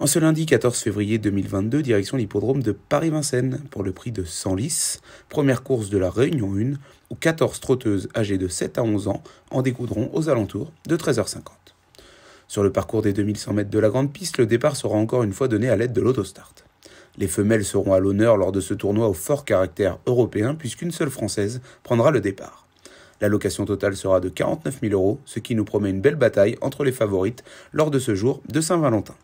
En ce lundi 14 février 2022, direction l'hippodrome de Paris-Vincennes pour le prix de 100 lices, première course de la Réunion 1, où 14 trotteuses âgées de 7 à 11 ans en découdront aux alentours de 13h50. Sur le parcours des 2100 mètres de la grande piste, le départ sera encore une fois donné à l'aide de l'autostart. Les femelles seront à l'honneur lors de ce tournoi au fort caractère européen puisqu'une seule Française prendra le départ. L'allocation totale sera de 49 000 euros, ce qui nous promet une belle bataille entre les favorites lors de ce jour de Saint-Valentin.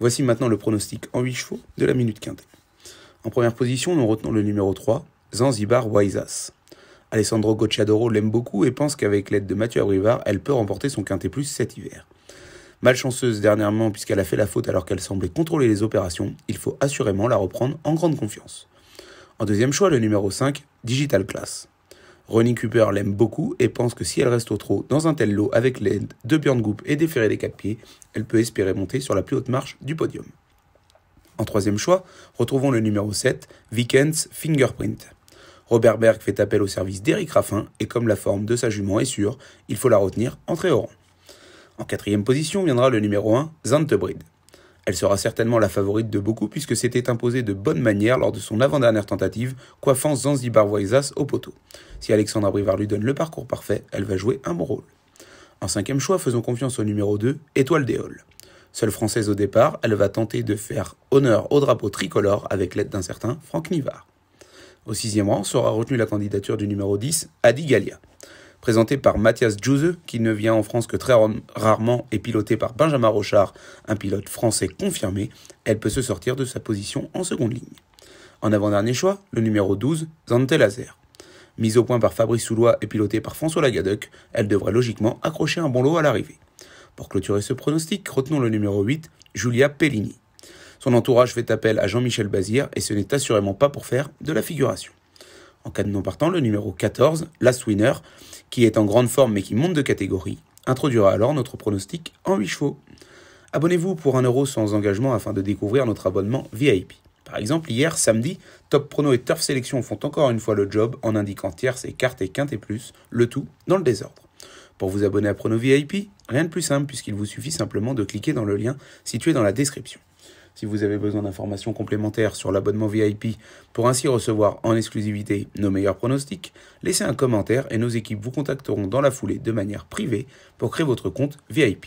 Voici maintenant le pronostic en 8 chevaux de la minute quintée. En première position, nous retenons le numéro 3, Zanzibar Waisas. Alessandro Gocciadoro l'aime beaucoup et pense qu'avec l'aide de Mathieu Abrivard, elle peut remporter son quintet plus cet hiver. Malchanceuse dernièrement puisqu'elle a fait la faute alors qu'elle semblait contrôler les opérations, il faut assurément la reprendre en grande confiance. En deuxième choix, le numéro 5, Digital Class. Ronnie Cooper l'aime beaucoup et pense que si elle reste au trot dans un tel lot avec l'aide de Björn Goop et des ferrés des quatre pieds, elle peut espérer monter sur la plus haute marche du podium. En troisième choix, retrouvons le numéro 7, Weekends Fingerprint. Robert Berg fait appel au service d'Eric Raffin et comme la forme de sa jument est sûre, il faut la retenir très au rang. En quatrième position viendra le numéro 1, Zantebrid. Elle sera certainement la favorite de beaucoup puisque c'était imposée de bonne manière lors de son avant-dernière tentative, coiffant Zanzibar Voisas au poteau. Si Alexandra Brivard lui donne le parcours parfait, elle va jouer un bon rôle. En cinquième choix, faisons confiance au numéro 2, Étoile des Seule française au départ, elle va tenter de faire honneur au drapeau tricolore avec l'aide d'un certain Franck Nivard. Au sixième rang sera retenue la candidature du numéro 10, Adi Gallia. Présentée par Mathias Djouzeux, qui ne vient en France que très rarement et pilotée par Benjamin Rochard, un pilote français confirmé, elle peut se sortir de sa position en seconde ligne. En avant-dernier choix, le numéro 12, Zante Lazer. Mise au point par Fabrice Soulois et pilotée par François Lagadec, elle devrait logiquement accrocher un bon lot à l'arrivée. Pour clôturer ce pronostic, retenons le numéro 8, Julia Pellini. Son entourage fait appel à Jean-Michel Bazir et ce n'est assurément pas pour faire de la figuration. En cas de non partant, le numéro 14, Last Winner, qui est en grande forme mais qui monte de catégorie, introduira alors notre pronostic en 8 chevaux. Abonnez-vous pour 1€ euro sans engagement afin de découvrir notre abonnement VIP. Par exemple, hier samedi, Top Prono et Turf Selection font encore une fois le job en indiquant tiers et cartes et quintes et plus, le tout dans le désordre. Pour vous abonner à Prono VIP, rien de plus simple puisqu'il vous suffit simplement de cliquer dans le lien situé dans la description. Si vous avez besoin d'informations complémentaires sur l'abonnement VIP pour ainsi recevoir en exclusivité nos meilleurs pronostics, laissez un commentaire et nos équipes vous contacteront dans la foulée de manière privée pour créer votre compte VIP.